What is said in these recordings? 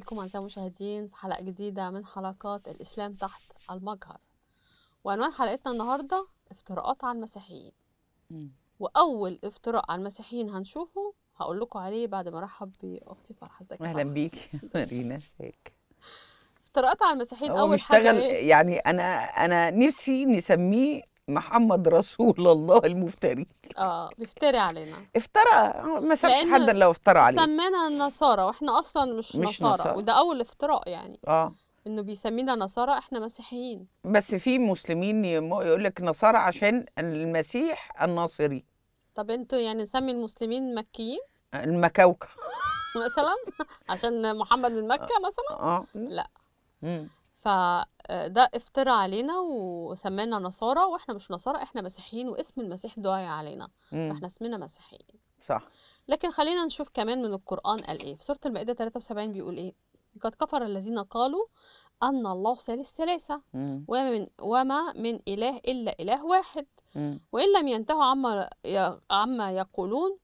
بكم أعزائي المشاهدين في حلقة جديدة من حلقات الإسلام تحت المجهر وعنوان حلقتنا النهاردة افتراءات على المسيحيين وأول افتراء على المسيحيين هنشوفه هقول لكم عليه بعد ما أرحب بأختي فرحة ازيك أهلا بيكي مارينا ازيك افتراءات على المسيحيين أول حاجة إيه؟ يعني أنا أنا نفسي نسميه محمد رسول الله المفتري اه بيفتري علينا افترى ما سابش حد لو افترى عليه سمانا النصارى واحنا اصلا مش, مش نصارى. نصارى وده اول افتراء يعني اه انه بيسمينا نصارى احنا مسيحيين بس في مسلمين يقول لك نصارى عشان المسيح الناصري طب انتوا يعني نسمي المسلمين مكيين المكاوكه مثلا عشان محمد من مكه مثلا اه لا مم. فده افترى علينا وسمينا نصارى واحنا مش نصارى احنا مسيحيين واسم المسيح دعي علينا مم. فاحنا اسمنا مسيحيين صح لكن خلينا نشوف كمان من القرآن قال ايه في سورة المائدة 73 بيقول ايه قد كفر الذين قالوا أن الله ثالث ثلاثة وما من, وما من إله إلا إله واحد مم. وإن لم ينتهوا عما عما يقولون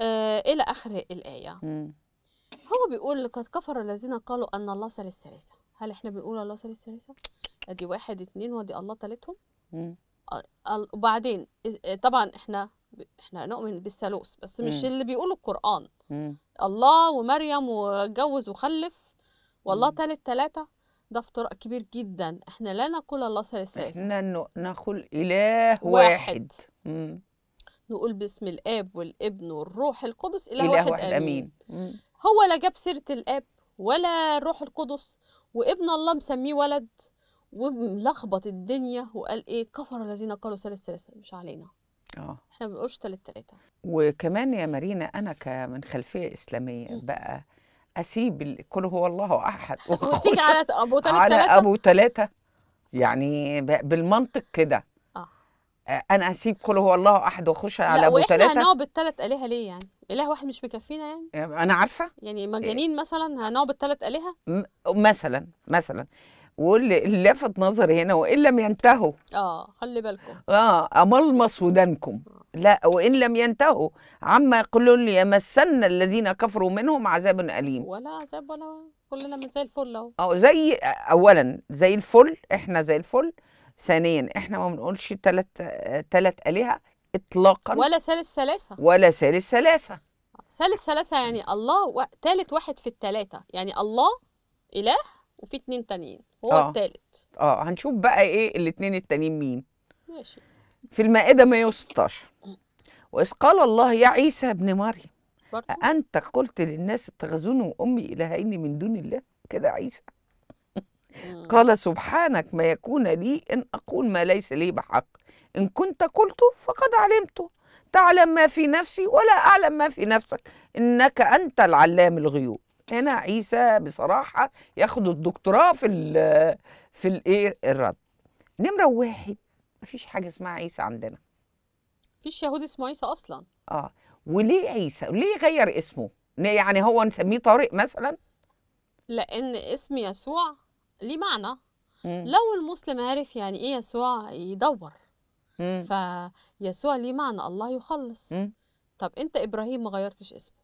آه إلى آخر الآية مم. هو بيقول قد كفر الذين قالوا أن الله ثالث ثلاثة هل احنا بنقول الله ثالث ثالثة؟ ادي واحد اتنين وادي الله تالتهم وبعدين إيه، طبعا احنا احنا نؤمن بالثالوث بس مش اللي بيقوله القرآن الله ومريم واتجوز وخلف والله تالت ثلاثه ده افتراء كبير جدا احنا لا نقول الله ثالث ثالثة احنا نقول إله واحد, واحد. نقول باسم الاب والابن والروح القدس اله, إله واحد, واحد امين, أمين. هو لا جاب سيره الاب ولا الروح القدس وابن الله مسميه ولد وملخبط الدنيا وقال ايه كفر الذين قالوا ثلاث ثلاثة مش علينا اه احنا ما بنقولش ثلاث ثلاثة وكمان يا مارينا انا كمن خلفية إسلامية بقى أسيب كل هو الله أحد وتيجي على أبو ثلاثة على أبو ثلاثة يعني بالمنطق كده انا اسيب كل هو الله احد واخش على ابو ثلاثه لا هنقعد بالثلاث الهه ليه يعني اله واحد مش مكفينا يعني انا عارفه يعني مجانين مثلا هنقعد بالثلاث الهه مثلا مثلا واللي لفت نظري هنا وان لم ينتهوا اه خلي بالكم اه املمص ودانكم لا وان لم ينتهوا عما يقولون ليمسن الذين كفروا منهم عذاب اليم ولا عذاب ولا كلنا زي الفل اهو اه زي اولا زي الفل احنا زي الفل ثانيا احنا ما بنقولش ثلاث ثلاث آلهة إطلاقا ولا ثالث ثلاثة ولا ثالث ثلاثة ثالث ثلاثة يعني الله و... ثالث واحد في الثلاثة يعني الله إله وفي اثنين تانيين هو آه. الثالث اه هنشوف بقى ايه الاثنين التانيين مين ماشي في المائدة 116 وإذ قال الله يا عيسى ابن مريم أنت قلت للناس اتخذوني وأمي إلهين من دون الله كده عيسى قال سبحانك ما يكون لي ان اقول ما ليس لي بحق ان كنت قلته فقد علمته تعلم ما في نفسي ولا اعلم ما في نفسك انك انت العلام الغيوب هنا عيسى بصراحه ياخد الدكتوراه في الـ في الايه الرد نمره واحد مفيش حاجه اسمها عيسى عندنا مفيش يهودي اسمه عيسى اصلا اه وليه عيسى ليه غير اسمه يعني هو نسميه طارق مثلا لان اسم يسوع ليه معنى مم. لو المسلم عرف يعني ايه يسوع يدور فيسوع ليه معنى الله يخلص مم. طب انت ابراهيم ما غيرتش اسمه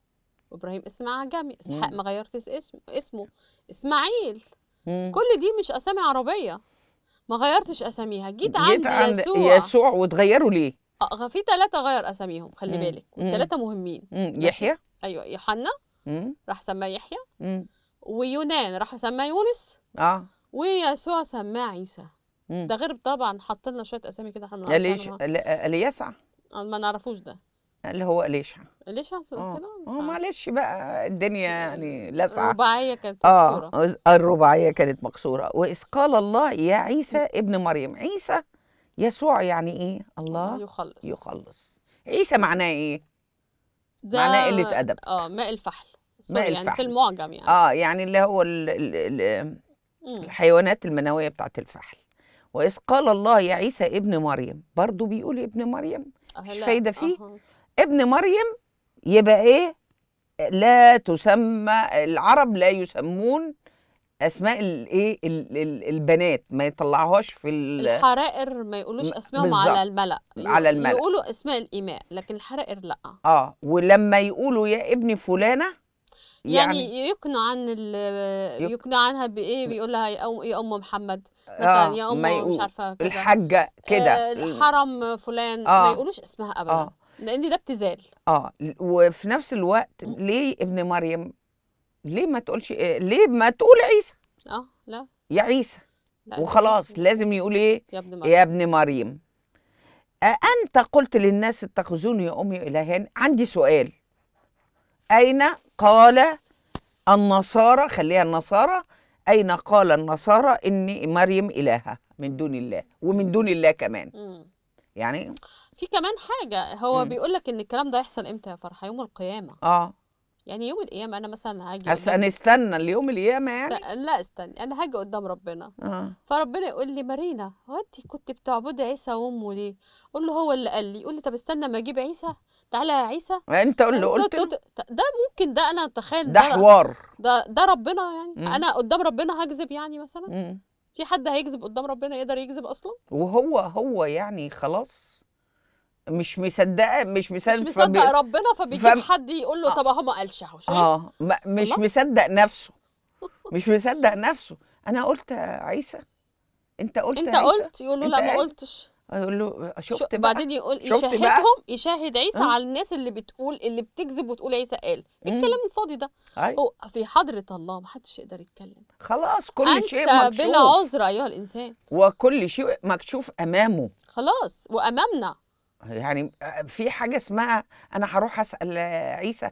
ابراهيم اسم اعجمي اسحاق ما غيرتش اسم اسمه اسماعيل مم. كل دي مش اسامي عربيه ما غيرتش اساميها جيت, جيت عند, عند يسوع يسوع وتغيروا ليه اه في ثلاثه غير اساميهم خلي مم. بالك والثلاثه مهمين يحيى ايوه يوحنا راح سماه يحيى ويونان راح سماه يونس اه ويسوع سماه عيسى ده غير طبعا حاطين لنا شويه اسامي كده احنا ما نعرفش اليسع آه، ما نعرفوش ده اللي هو اليشع اليشع آه. كده اه معلش بقى الدنيا يعني لسعه الرباعيه كانت آه، مكسوره اه الرباعيه كانت مكسوره واذ قال الله يا عيسى ابن مريم عيسى يسوع يعني ايه الله يخلص يخلص عيسى معناه ايه معناه قله ادب اه ماء الفحل ما يعني الفحم في المعجم يعني اه يعني اللي هو الـ الـ الـ الحيوانات المنويه بتاعت الفحل واذ قال الله يا عيسى ابن مريم برضو بيقول ابن مريم آه، مش فايده فيه أه. ابن مريم يبقى ايه لا تسمى العرب لا يسمون اسماء الايه البنات ما يطلعوهاش في الحرائر ما يقولوش اسمائهم على الملا على الملا يقولوا اسماء الايماء لكن الحرائر لا اه ولما يقولوا يا ابن فلانه يعني, يعني يقنع عن ال... يقنع عنها بايه بيقول لها يا ام محمد مثلا آه يا ام مش عارفه كده الحاجه كده آه الحرم فلان آه ما يقولوش اسمها ابدا آه لان ده ابتذال اه وفي نفس الوقت ليه ابن مريم ليه ما تقولش آه، ليه ما تقول عيسى اه لا يا عيسى لا وخلاص لازم يقول ايه يا ابن مريم, يا ابن مريم. أأنت قلت للناس اتخذوني يا أمي إلهين عندي سؤال أين قال النصارى خليها النصارى أين قال النصارى إن مريم إلهة من دون الله ومن دون الله كمان يعني في كمان حاجة هو بيقول لك إن الكلام ده يحصل إمتى يا فرحة يوم القيامة آه يعني يوم القيامه انا مثلا هاجي هس انا استنى ليوم القيامه يعني است... لا استنى انا هاجي قدام ربنا آه. فربنا يقول لي مارينا هو انت كنت بتعبدي عيسى وامه ليه اقول له هو اللي قال لي يقول لي طب استنى ما اجيب عيسى تعالى يا عيسى انت قول له قلت ده ممكن ده انا اتخيل ده حوار ده ده ربنا يعني م. انا قدام ربنا هكذب يعني مثلا م. في حد هيكذب قدام ربنا يقدر يكذب اصلا وهو هو يعني خلاص مش مصدقه مش مصدق مش مصدق فبي... ربنا فبيجيب فب... حد يقول له آه. طب اهو ما قالش اهو شايف اه مش الله. مصدق نفسه مش مصدق نفسه انا قلت عيسى انت قلت انت قلت يقول له لا ما قلتش يقول له شفت بقى بعدين يقول يشاهدهم بقى؟ يشاهد عيسى أه؟ على الناس اللي بتقول اللي بتكذب وتقول عيسى قال الكلام الفاضي ده أيوه. هو في حضره الله ما حدش يقدر يتكلم خلاص كل شيء مكشوف بلا عذر ايها الانسان وكل شيء مكشوف امامه خلاص وامامنا يعني آه، في حاجه اسمها انا هروح اسال آه، عيسى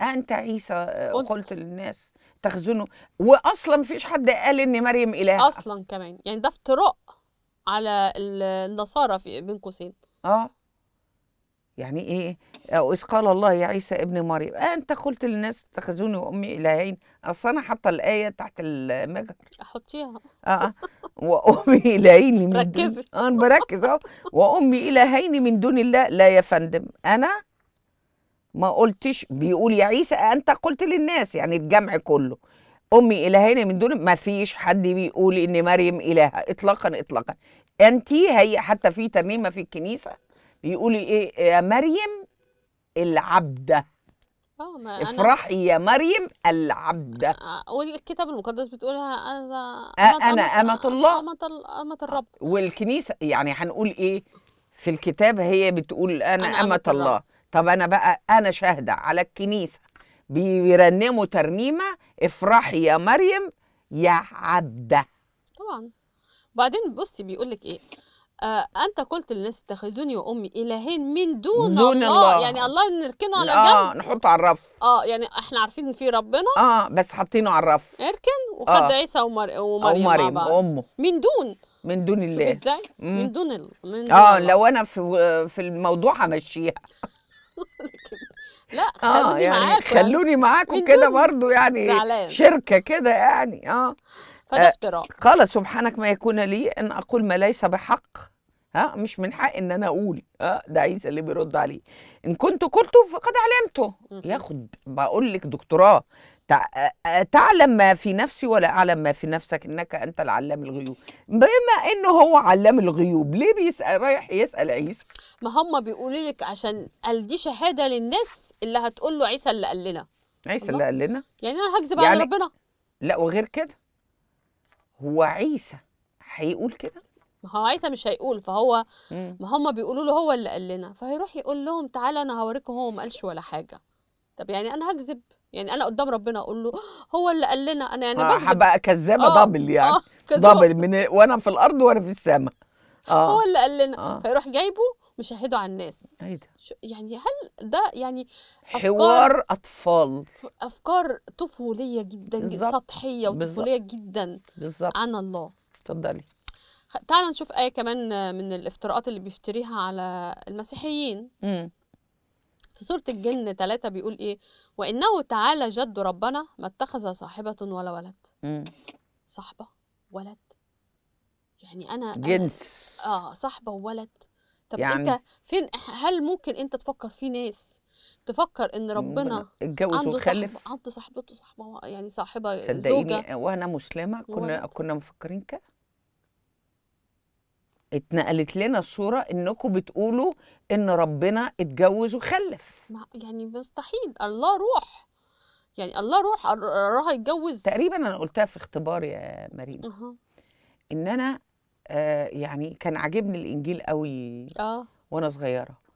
آه، انت عيسى قلت, قلت للناس تخزنه واصلا مفيش حد قال ان مريم اله اصلا كمان يعني ده افتراء على النصارى في بين قوسين اه يعني ايه او اذ قال الله يا عيسى ابن مريم آه انت قلت للناس اتخذوني وامي الهين اصل انا حاطه الايه تحت المجهر احطيها اه, آه. وامي الهين من دون ركزي اه بركز اهو وامي الهين من دون الله لا يا فندم انا ما قلتش بيقول يا عيسى انت قلت للناس يعني الجمع كله امي الهين من دون ما فيش حد بيقول ان مريم الهه اطلاقا اطلاقا انت هي حتى في ترنيمه في الكنيسه بيقولي ايه يا مريم العبده آه، ما افرحي يا مريم العبدة والكتاب المقدس بتقولها أنا أنا أمة الله أمة أمة الرب والكنيسة يعني هنقول إيه في الكتاب هي بتقول أنا, أنا أمة الله الرب. طب أنا بقى أنا شاهدة على الكنيسة بيرنموا ترنيمة افرحي يا مريم يا عبدة طبعا بعدين بصي بيقول لك إيه آه أنت قلت للناس اتخذوني وأمي إلهين من دون, دون الله. الله يعني الله نركنه على آه، جنب آه نحطه على الرف آه يعني إحنا عارفين إن في ربنا آه بس حاطينه على الرف اركن آه. وخد آه. عيسى ومر... ومريم ومريم وأمه من دون من دون الله إزاي؟ من دون الله من دون آه الله. لو أنا في في الموضوع همشيها لا آه، خلوني آه يعني معاكم خلوني معاكم كده برضو يعني زعلان. شركة كده يعني آه فده افتراء آه قال سبحانك ما يكون لي أن أقول ما ليس بحق ها مش من حق ان انا اقول ها ده عيسى اللي بيرد عليه ان كنت قلته فقد علمته ياخد بقول لك دكتوراه آه، تعلم ما في نفسي ولا اعلم ما في نفسك انك انت العلام الغيوب بما انه هو علام الغيوب ليه بيسال رايح يسال عيسى ما هم بيقولوا لك عشان قال دي شهاده للناس اللي هتقول له عيسى اللي قال لنا عيسى اللي قال لنا يعني انا هكذب يعني على ربنا لا وغير كده هو عيسى هيقول كده هو عايسى مش هيقول فهو ما هم بيقولوا له هو اللي قال لنا فهيروح يقول لهم تعالى انا هوريكم هو ما قالش ولا حاجه طب يعني انا هكذب يعني انا قدام ربنا اقول له هو اللي قال لنا انا يعني آه، بكذب هبقى كذابه دبل آه، يعني آه دبل من وانا في الارض وانا في السماء آه هو اللي قال لنا آه فيروح جايبه مشاهده على الناس ايه يعني هل ده يعني حوار اطفال افكار طفوليه جدا بالزبط. سطحيه وطفوليه بالزبط. جدا بالزبط. عن الله اتفضلي تعال نشوف آية كمان من الافتراءات اللي بيفتريها على المسيحيين م. في سورة الجن ثلاثة بيقول إيه وإنه تعالى جد ربنا ما اتخذ صاحبة ولا ولد م. صاحبة ولد يعني أنا جنس أنا آه صاحبة وولد طب يعني أنت فين هل ممكن أنت تفكر في ناس تفكر ان ربنا اتجوز وخلف عنده صاحبته صاحبه يعني صاحبه صدقيني زوجه وانا مسلمه كنا كنا مفكرين كده اتنقلت لنا الصوره انكم بتقولوا ان ربنا اتجوز وخلف ما يعني مستحيل الله روح يعني الله روح راح يتجوز تقريبا انا قلتها في اختبار يا مريم أه. ان انا آه يعني كان عاجبني الانجيل قوي اه وانا صغيره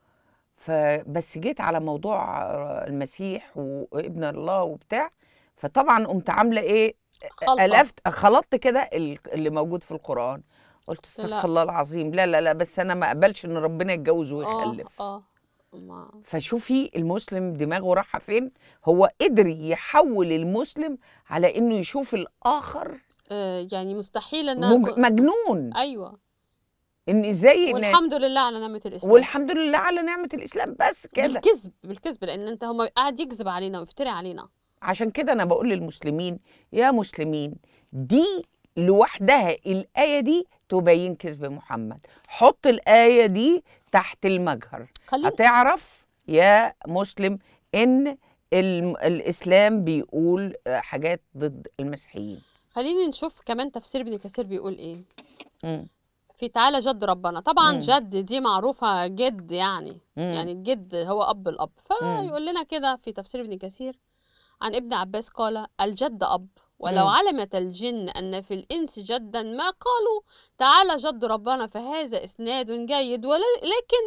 فبس جيت على موضوع آه، المسيح وابن الله وبتاع فطبعا قمت عامله ايه خلطة. الفت خلطت كده اللي موجود في القران قلت استغفر الله العظيم لا لا لا بس انا ما اقبلش ان ربنا يتجوز آه، ويخلف اه فشوفي المسلم دماغه رايحه فين هو قدر يحول المسلم على انه يشوف الاخر آه يعني مستحيل ان مج... مجنون ايوه ان ازاي والحمد لله على نعمه الاسلام والحمد لله على نعمه الاسلام بس كده بالكذب بالكذب لان انت هم قاعد يكذب علينا ويفتري علينا عشان كده انا بقول للمسلمين يا مسلمين دي لوحدها الايه دي تبين كذب محمد حط الآية دي تحت المجهر هتعرف يا مسلم إن الإسلام بيقول آه، حاجات ضد المسيحيين خليني نشوف كمان تفسير ابن كثير بيقول إيه م. في تعالى جد ربنا طبعا م. جد دي معروفه جد يعني م. يعني الجد هو اب الاب فيقول لنا كده في تفسير ابن كثير عن ابن عباس قال الجد اب ولو نعم. علمت الجن أن في الإنس جدا ما قالوا تعالى جد ربنا فهذا إسناد جيد ولكن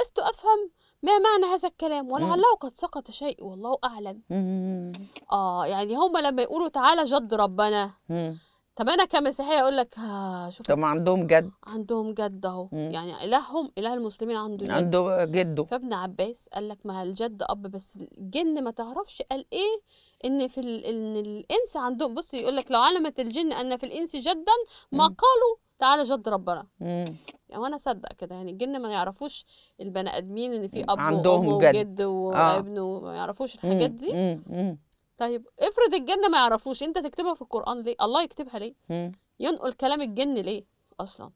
لست أفهم ما معنى هذا الكلام نعم. ولعله قد سقط شيء والله أعلم آه يعني هم لما يقولوا تعالى جد ربنا طب انا كمسيحيه اقول لك آه شوف طب عندهم جد عندهم جد اهو يعني الههم اله المسلمين عنده جد عنده جده فابن عباس قال لك ما الجد اب بس الجن ما تعرفش قال ايه ان في ال... ان الانس عندهم بص يقول لك لو علمت الجن ان في الانس جدا ما قالوا تعالى جد ربنا امم يعني وانا اصدق كده يعني الجن ما يعرفوش البني ادمين ان في اب عندهم وام وجد آه. وابن آه. وما يعرفوش الحاجات دي مم. مم. طيب افرض الجن ما يعرفوش انت تكتبها في القران ليه الله يكتبها ليه مم. ينقل كلام الجن ليه اصلا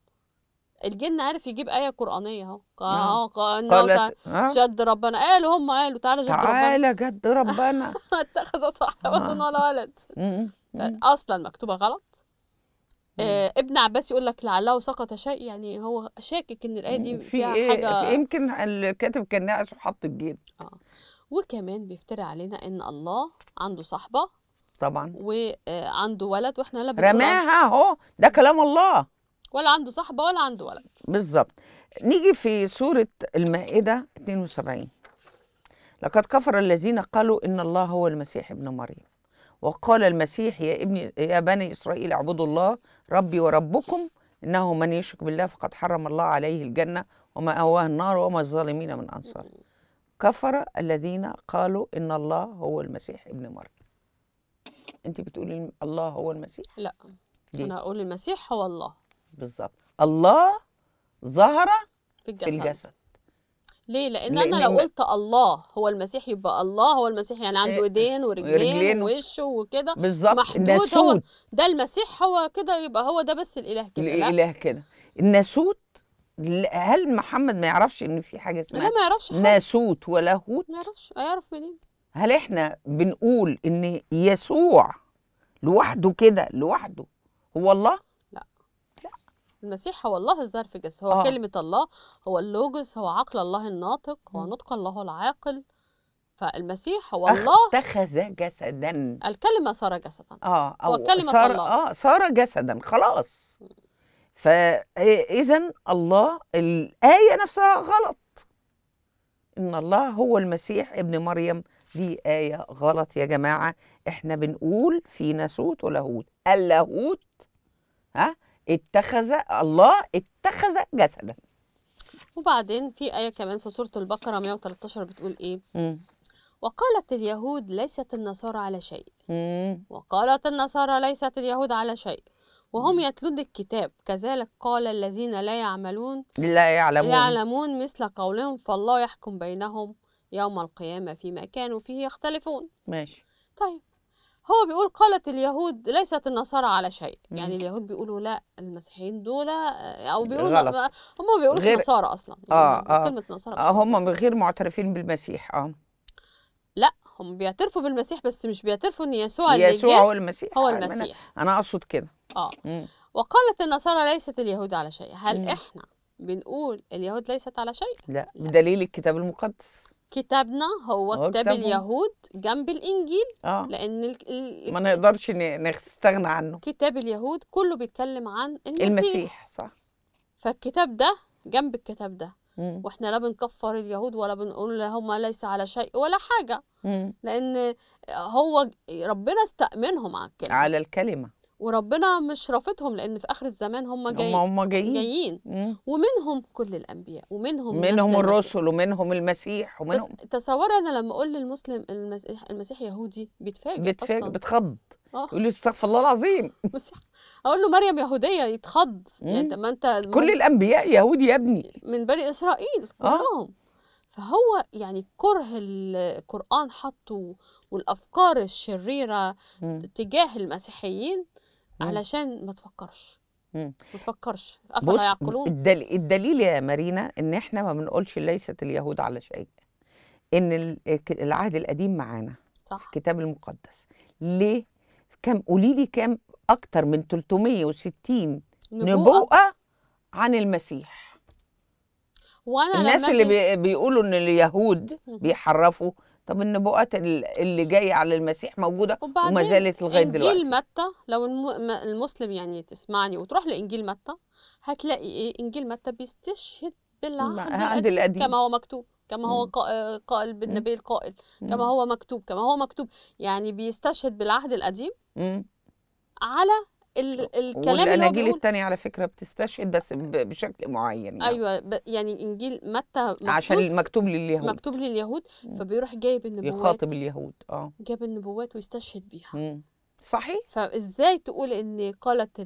الجن عارف يجيب آية قرآنية اهو نعم. آه. قالت جد آه. ربنا قالوا هم قالوا تعالى جد تعالى ربنا تعالى جد ربنا اتخذ صاحبة آه. ولا ولد طيب، أصلا مكتوبة غلط آه ابن عباس يقول لك لعله سقط شيء يعني هو شاكك ان الآية دي في إيه؟ حاجة في يمكن الكاتب كان ناقص وحط الجيم اه وكمان بيفتري علينا ان الله عنده صاحبه طبعا وعنده ولد واحنا لا رماها اهو ده كلام الله ولا عنده صاحبه ولا عنده ولد بالظبط نيجي في سوره المائده 72 لقد كفر الذين قالوا ان الله هو المسيح ابن مريم وقال المسيح يا ابن يا بني اسرائيل اعبدوا الله ربي وربكم انه من يشرك بالله فقد حرم الله عليه الجنه وما اواه النار وما الظالمين من انصار كفر الذين قالوا ان الله هو المسيح ابن مريم انت بتقولي الله هو المسيح لا دي. انا اقول المسيح هو الله بالظبط الله ظهر في الجسد, في الجسد. ليه لان, لأن انا لو قلت الله هو المسيح يبقى الله هو المسيح يعني عنده إيه، ايدين ورجلين ووشه وكده بالظبط الناسوت هو ده المسيح هو كده يبقى هو ده بس الاله كده الاله كده الناسوت هل محمد ما يعرفش ان في حاجه اسمها لا ما يعرفش ناسوت ولاهوت ما يعرفش هيعرف منين هل احنا بنقول ان يسوع لوحده كده لوحده هو الله لا لا المسيح هو الله الظاهر في جسد هو آه. كلمه الله هو اللوجوس هو عقل الله الناطق هو نطق الله العاقل فالمسيح هو الله اتخذ جسدا الكلمه صار جسدا اه او كلمه صار الله اه صار جسدا خلاص فاذا الله الايه نفسها غلط ان الله هو المسيح ابن مريم دي ايه غلط يا جماعه احنا بنقول في ناسوت ولاهوت اللاهوت ها اتخذ الله اتخذ جسدا وبعدين في آية كمان في سورة البقرة 113 بتقول إيه؟ م. وقالت اليهود ليست النصارى على شيء م. وقالت النصارى ليست اليهود على شيء وهم يتلون الكتاب كذلك قال الذين لا يعملون لا يعلمون يعلمون مثل قولهم فالله يحكم بينهم يوم القيامة فيما كانوا فيه يختلفون ماشي طيب هو بيقول قالت اليهود ليست النصارى على شيء يعني اليهود بيقولوا لا المسيحيين دول آه، او بيقولوا غلط. هم بيقولوا غير... نصارى اصلا يعني آه آه. كلمه نصارى آه هم غير معترفين بالمسيح اه لا هم بيعترفوا بالمسيح بس مش بيعترفوا ان يسوع يسوع هو المسيح هو المسيح انا اقصد كده اه وقالت النصارى ليست اليهود على شيء هل مم. احنا بنقول اليهود ليست على شيء لا بدليل الكتاب المقدس كتابنا هو, كتاب كتابهم. اليهود جنب الانجيل آه. لان ال... ال... ما نقدرش نستغنى عنه كتاب اليهود كله بيتكلم عن المسيح, المسيح صح فالكتاب ده جنب الكتاب ده مم. واحنا لا بنكفر اليهود ولا بنقول هم ليس على شيء ولا حاجه مم. لان هو ربنا استأمنهم على الكلمه على الكلمه وربنا مش رافضهم لان في اخر الزمان هم جايين هم جايين, جايين. ومنهم كل الانبياء ومنهم منهم الرسل ومنهم المسيح ومنهم تصور انا لما اقول للمسلم المسيح, المسيح يهودي بيتفاجئ بيتفاجئ بيتخض آه. يقول لي استغفر الله العظيم اقول له مريم يهوديه يتخض يعني ما انت كل الانبياء يهودي يا ابني من بني اسرائيل آه. كلهم آه. فهو يعني كره القرآن حطه والأفكار الشريرة مم. تجاه المسيحيين علشان ما تفكرش ما تفكرش افلا يعقلون الدل... الدليل يا مارينا ان احنا ما بنقولش ليست اليهود على شيء ان العهد القديم معانا صح الكتاب المقدس ليه كم قولي لي كم اكتر من 360 نبوءة, نبوءة عن المسيح وانا الناس اللي بي... بيقولوا ان اليهود بيحرفوا طب النبوءات اللي جايه على المسيح موجوده وما زالت لغايه دلوقتي انجيل متى لو المسلم يعني تسمعني وتروح لانجيل متى هتلاقي ايه انجيل متى بيستشهد بالعهد القديم كما هو مكتوب كما هو قائل بالنبي القائل كما هو مكتوب كما هو مكتوب يعني بيستشهد بالعهد القديم على ال الكلام والاناجيل الثانيه على فكره بتستشهد بس بشكل معين يعني. ايوه يعني انجيل متى عشان مكتوب لليهود مكتوب لليهود فبيروح جايب النبوات يخاطب اليهود اه جاب النبوات ويستشهد بيها مم. صحيح فازاي تقول ان قالت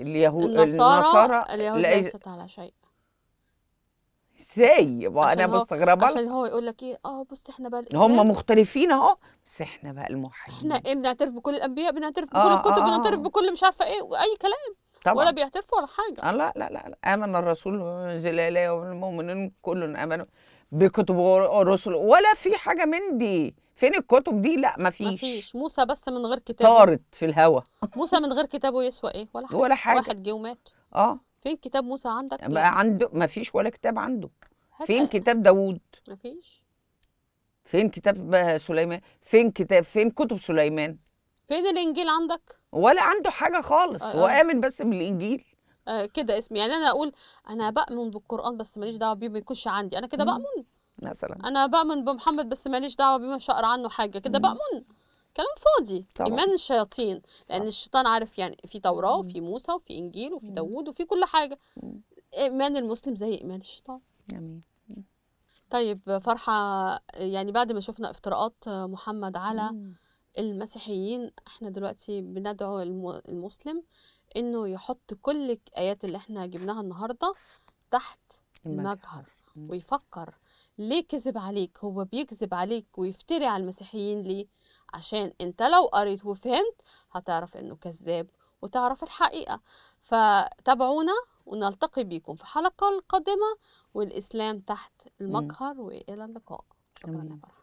اليهود النصارى, النصارى اليهود ليست على شيء ازاي انا مستغربه عشان هو يقول لك ايه اه بص احنا بقى هم مختلفين اهو بس احنا بقى الموحدين احنا ايه بنعترف بكل الانبياء بنعترف بكل آه الكتب آه بنعترف آه. بكل مش عارفه ايه واي كلام طبعا ولا بيعترفوا ولا حاجه آه لا لا لا امن الرسول اليه والمؤمنين كل امنوا بكتب الرسل ولا في حاجه من دي فين الكتب دي لا مفيش مفيش موسى بس من غير كتابه طارت في الهوا موسى من غير كتابه يسوى ايه ولا حاجه ولا حاجه واحد جه ومات اه فين كتاب موسى عندك بقى عنده مفيش ولا كتاب عنده فين آه. كتاب داوود مفيش فين كتاب سليمان فين كتاب فين كتب سليمان فين الانجيل عندك ولا عنده حاجه خالص آه، هو آه. امن بس بالانجيل آه كده اسمي يعني انا اقول انا بامن بالقران بس ماليش دعوه بيه ما يكونش عندي انا كده بامن مثلا انا بامن بمحمد بس ماليش دعوه بيه مش هقرا عنه حاجه كده بامن كلام فاضي طبعا. ايمان الشياطين لان الشيطان عارف يعني في توراه وفي موسى وفي انجيل وفي داوود وفي كل حاجه ايمان المسلم زي ايمان الشيطان امين طيب فرحة يعني بعد ما شفنا افتراءات محمد على مم. المسيحيين احنا دلوقتي بندعو المسلم انه يحط كل الايات اللي احنا جبناها النهارده تحت المجهر إمم. ويفكر ليه كذب عليك هو بيكذب عليك ويفتري على المسيحيين ليه عشان انت لو قريت وفهمت هتعرف انه كذاب وتعرف الحقيقه فتابعونا ونلتقي بكم في حلقة القادمة والإسلام تحت المجهر وإلى اللقاء شكرا يا فرح